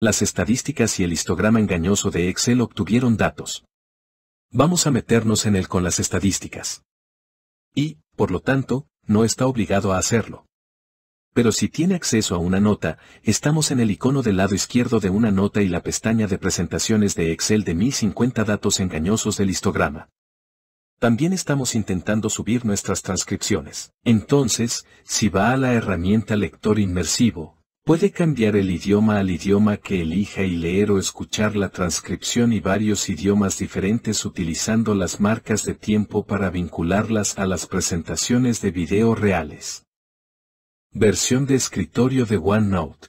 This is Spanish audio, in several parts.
Las estadísticas y el histograma engañoso de Excel obtuvieron datos. Vamos a meternos en él con las estadísticas. Y, por lo tanto, no está obligado a hacerlo. Pero si tiene acceso a una nota, estamos en el icono del lado izquierdo de una nota y la pestaña de presentaciones de Excel de 1050 datos engañosos del histograma. También estamos intentando subir nuestras transcripciones. Entonces, si va a la herramienta lector inmersivo, Puede cambiar el idioma al idioma que elija y leer o escuchar la transcripción y varios idiomas diferentes utilizando las marcas de tiempo para vincularlas a las presentaciones de video reales. Versión de escritorio de OneNote.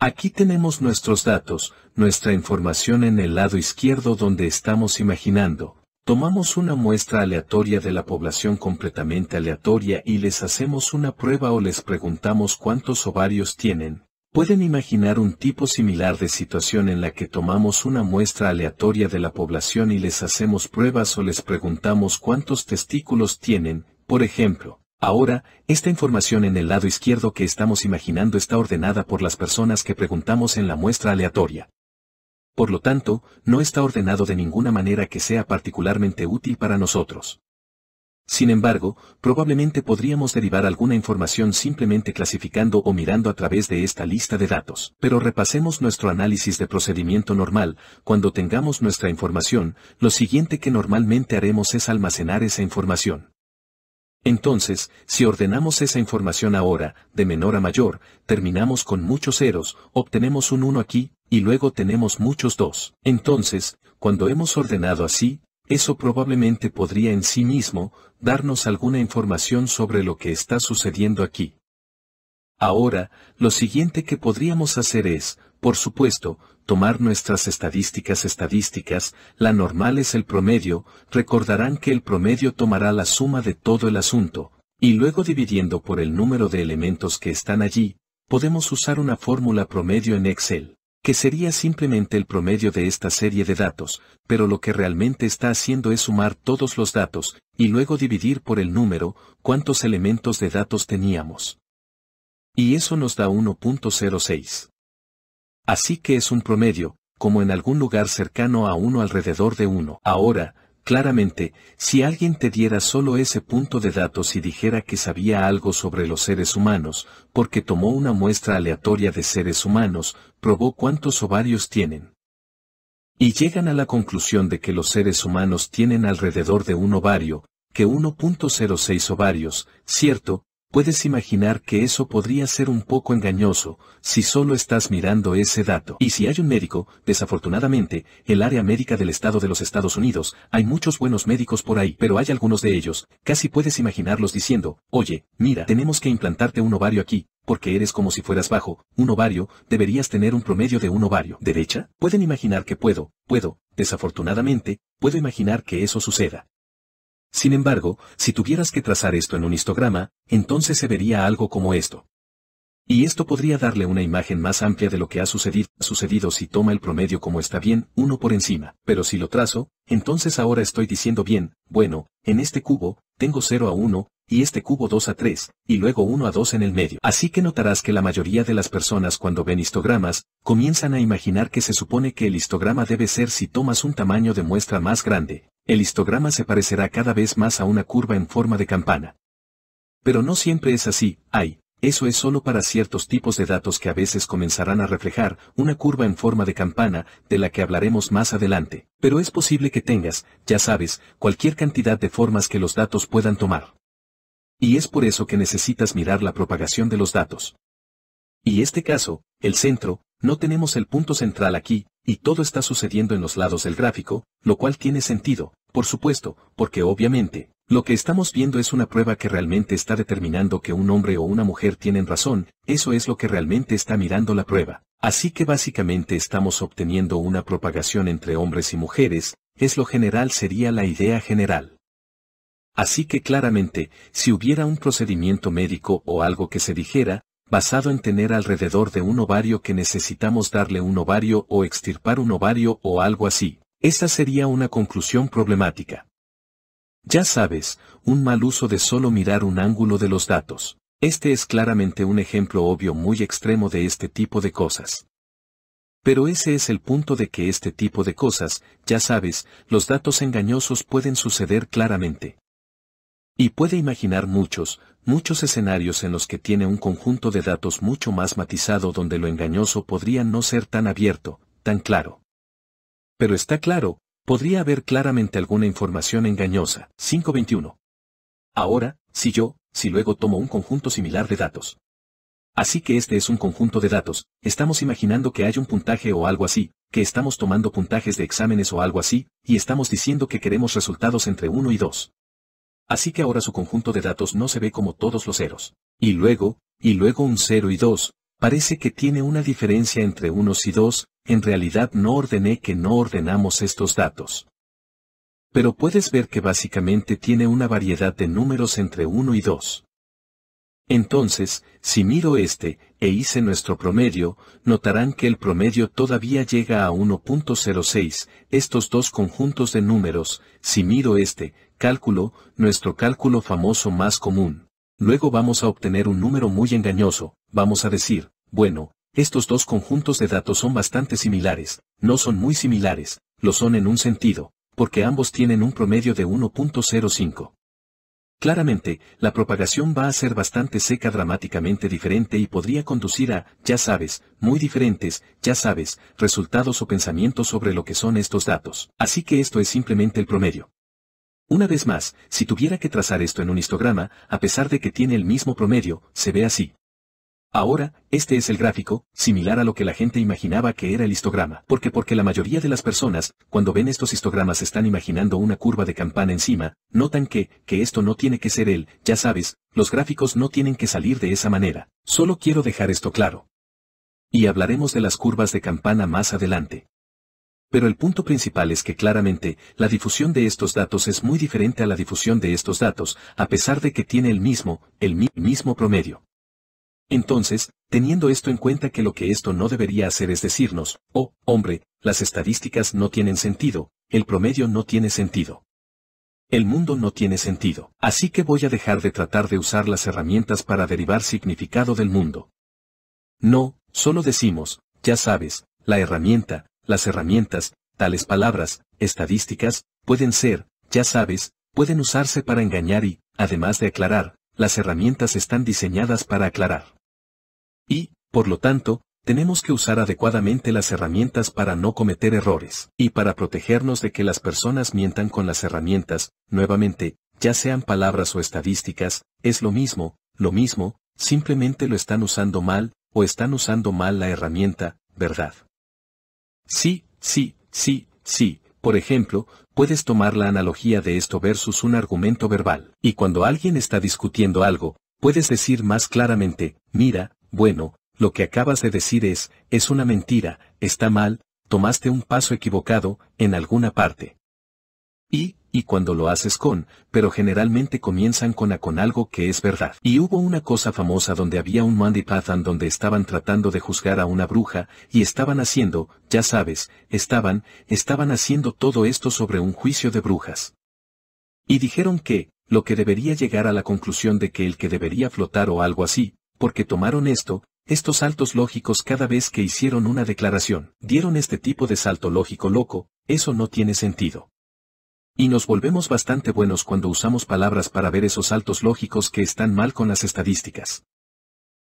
Aquí tenemos nuestros datos, nuestra información en el lado izquierdo donde estamos imaginando, Tomamos una muestra aleatoria de la población completamente aleatoria y les hacemos una prueba o les preguntamos cuántos ovarios tienen. Pueden imaginar un tipo similar de situación en la que tomamos una muestra aleatoria de la población y les hacemos pruebas o les preguntamos cuántos testículos tienen, por ejemplo. Ahora, esta información en el lado izquierdo que estamos imaginando está ordenada por las personas que preguntamos en la muestra aleatoria por lo tanto, no está ordenado de ninguna manera que sea particularmente útil para nosotros. Sin embargo, probablemente podríamos derivar alguna información simplemente clasificando o mirando a través de esta lista de datos. Pero repasemos nuestro análisis de procedimiento normal. Cuando tengamos nuestra información, lo siguiente que normalmente haremos es almacenar esa información. Entonces, si ordenamos esa información ahora, de menor a mayor, terminamos con muchos ceros, obtenemos un 1 aquí, y luego tenemos muchos 2. Entonces, cuando hemos ordenado así, eso probablemente podría en sí mismo darnos alguna información sobre lo que está sucediendo aquí. Ahora, lo siguiente que podríamos hacer es, por supuesto, tomar nuestras estadísticas estadísticas, la normal es el promedio, recordarán que el promedio tomará la suma de todo el asunto, y luego dividiendo por el número de elementos que están allí, podemos usar una fórmula promedio en Excel, que sería simplemente el promedio de esta serie de datos, pero lo que realmente está haciendo es sumar todos los datos, y luego dividir por el número, cuántos elementos de datos teníamos. Y eso nos da 1.06. Así que es un promedio, como en algún lugar cercano a 1 alrededor de 1. Ahora, claramente, si alguien te diera solo ese punto de datos y dijera que sabía algo sobre los seres humanos, porque tomó una muestra aleatoria de seres humanos, probó cuántos ovarios tienen. Y llegan a la conclusión de que los seres humanos tienen alrededor de un ovario, que 1.06 ovarios, cierto, puedes imaginar que eso podría ser un poco engañoso, si solo estás mirando ese dato. Y si hay un médico, desafortunadamente, el área médica del estado de los Estados Unidos, hay muchos buenos médicos por ahí, pero hay algunos de ellos, casi puedes imaginarlos diciendo, oye, mira, tenemos que implantarte un ovario aquí, porque eres como si fueras bajo, un ovario, deberías tener un promedio de un ovario. ¿Derecha? Pueden imaginar que puedo, puedo, desafortunadamente, puedo imaginar que eso suceda. Sin embargo, si tuvieras que trazar esto en un histograma, entonces se vería algo como esto. Y esto podría darle una imagen más amplia de lo que ha sucedido, sucedido si toma el promedio como está bien, uno por encima. Pero si lo trazo, entonces ahora estoy diciendo bien, bueno, en este cubo, tengo 0 a 1, y este cubo 2 a 3, y luego 1 a 2 en el medio. Así que notarás que la mayoría de las personas cuando ven histogramas, comienzan a imaginar que se supone que el histograma debe ser si tomas un tamaño de muestra más grande, el histograma se parecerá cada vez más a una curva en forma de campana. Pero no siempre es así, hay, eso es solo para ciertos tipos de datos que a veces comenzarán a reflejar una curva en forma de campana, de la que hablaremos más adelante. Pero es posible que tengas, ya sabes, cualquier cantidad de formas que los datos puedan tomar. Y es por eso que necesitas mirar la propagación de los datos. Y este caso, el centro, no tenemos el punto central aquí, y todo está sucediendo en los lados del gráfico, lo cual tiene sentido, por supuesto, porque obviamente, lo que estamos viendo es una prueba que realmente está determinando que un hombre o una mujer tienen razón, eso es lo que realmente está mirando la prueba. Así que básicamente estamos obteniendo una propagación entre hombres y mujeres, es lo general sería la idea general. Así que claramente, si hubiera un procedimiento médico o algo que se dijera, basado en tener alrededor de un ovario que necesitamos darle un ovario o extirpar un ovario o algo así. Esta sería una conclusión problemática. Ya sabes, un mal uso de solo mirar un ángulo de los datos. Este es claramente un ejemplo obvio muy extremo de este tipo de cosas. Pero ese es el punto de que este tipo de cosas, ya sabes, los datos engañosos pueden suceder claramente. Y puede imaginar muchos, muchos escenarios en los que tiene un conjunto de datos mucho más matizado donde lo engañoso podría no ser tan abierto, tan claro. Pero está claro, podría haber claramente alguna información engañosa. 521. Ahora, si yo, si luego tomo un conjunto similar de datos. Así que este es un conjunto de datos, estamos imaginando que hay un puntaje o algo así, que estamos tomando puntajes de exámenes o algo así, y estamos diciendo que queremos resultados entre 1 y 2. Así que ahora su conjunto de datos no se ve como todos los ceros. Y luego, y luego un 0 y 2, parece que tiene una diferencia entre unos y dos, en realidad no ordené que no ordenamos estos datos. Pero puedes ver que básicamente tiene una variedad de números entre 1 y 2. Entonces, si miro este, e hice nuestro promedio, notarán que el promedio todavía llega a 1.06, estos dos conjuntos de números, si miro este, cálculo, nuestro cálculo famoso más común. Luego vamos a obtener un número muy engañoso, vamos a decir, bueno, estos dos conjuntos de datos son bastante similares, no son muy similares, lo son en un sentido, porque ambos tienen un promedio de 1.05. Claramente, la propagación va a ser bastante seca dramáticamente diferente y podría conducir a, ya sabes, muy diferentes, ya sabes, resultados o pensamientos sobre lo que son estos datos. Así que esto es simplemente el promedio. Una vez más, si tuviera que trazar esto en un histograma, a pesar de que tiene el mismo promedio, se ve así. Ahora, este es el gráfico, similar a lo que la gente imaginaba que era el histograma. Porque porque la mayoría de las personas, cuando ven estos histogramas están imaginando una curva de campana encima, notan que, que esto no tiene que ser él, ya sabes, los gráficos no tienen que salir de esa manera. Solo quiero dejar esto claro. Y hablaremos de las curvas de campana más adelante. Pero el punto principal es que claramente, la difusión de estos datos es muy diferente a la difusión de estos datos, a pesar de que tiene el mismo, el mismo promedio. Entonces, teniendo esto en cuenta que lo que esto no debería hacer es decirnos, oh, hombre, las estadísticas no tienen sentido, el promedio no tiene sentido. El mundo no tiene sentido, así que voy a dejar de tratar de usar las herramientas para derivar significado del mundo. No, solo decimos, ya sabes, la herramienta, las herramientas, tales palabras, estadísticas, pueden ser, ya sabes, pueden usarse para engañar y, además de aclarar, las herramientas están diseñadas para aclarar. Y, por lo tanto, tenemos que usar adecuadamente las herramientas para no cometer errores y para protegernos de que las personas mientan con las herramientas, nuevamente, ya sean palabras o estadísticas, es lo mismo, lo mismo, simplemente lo están usando mal, o están usando mal la herramienta, ¿verdad? Sí, sí, sí, sí. Por ejemplo, puedes tomar la analogía de esto versus un argumento verbal. Y cuando alguien está discutiendo algo, puedes decir más claramente, mira, bueno, lo que acabas de decir es, es una mentira, está mal, tomaste un paso equivocado, en alguna parte y, y cuando lo haces con, pero generalmente comienzan con a con algo que es verdad. Y hubo una cosa famosa donde había un Monday donde estaban tratando de juzgar a una bruja, y estaban haciendo, ya sabes, estaban, estaban haciendo todo esto sobre un juicio de brujas. Y dijeron que, lo que debería llegar a la conclusión de que el que debería flotar o algo así, porque tomaron esto, estos saltos lógicos cada vez que hicieron una declaración, dieron este tipo de salto lógico loco, eso no tiene sentido. Y nos volvemos bastante buenos cuando usamos palabras para ver esos saltos lógicos que están mal con las estadísticas.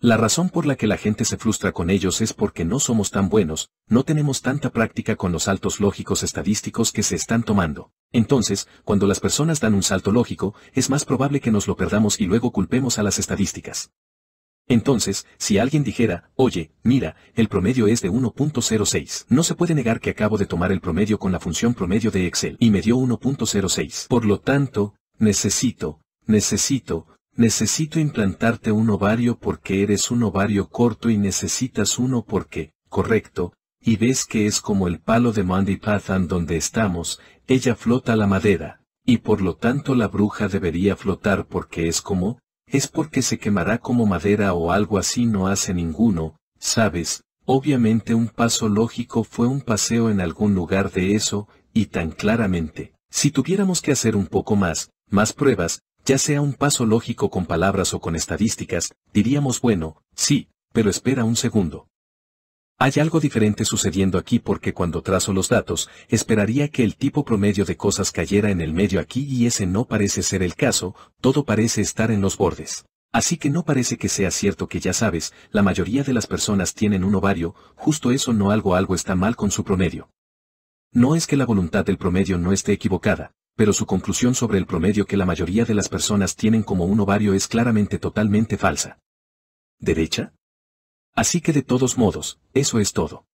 La razón por la que la gente se frustra con ellos es porque no somos tan buenos, no tenemos tanta práctica con los saltos lógicos estadísticos que se están tomando. Entonces, cuando las personas dan un salto lógico, es más probable que nos lo perdamos y luego culpemos a las estadísticas. Entonces, si alguien dijera, oye, mira, el promedio es de 1.06, no se puede negar que acabo de tomar el promedio con la función promedio de Excel y me dio 1.06. Por lo tanto, necesito, necesito, necesito implantarte un ovario porque eres un ovario corto y necesitas uno porque, correcto, y ves que es como el palo de Mandy donde estamos, ella flota la madera, y por lo tanto la bruja debería flotar porque es como, es porque se quemará como madera o algo así no hace ninguno, sabes, obviamente un paso lógico fue un paseo en algún lugar de eso, y tan claramente, si tuviéramos que hacer un poco más, más pruebas, ya sea un paso lógico con palabras o con estadísticas, diríamos bueno, sí, pero espera un segundo. Hay algo diferente sucediendo aquí porque cuando trazo los datos, esperaría que el tipo promedio de cosas cayera en el medio aquí y ese no parece ser el caso, todo parece estar en los bordes. Así que no parece que sea cierto que ya sabes, la mayoría de las personas tienen un ovario, justo eso no algo algo está mal con su promedio. No es que la voluntad del promedio no esté equivocada, pero su conclusión sobre el promedio que la mayoría de las personas tienen como un ovario es claramente totalmente falsa. ¿Derecha? Así que de todos modos, eso es todo.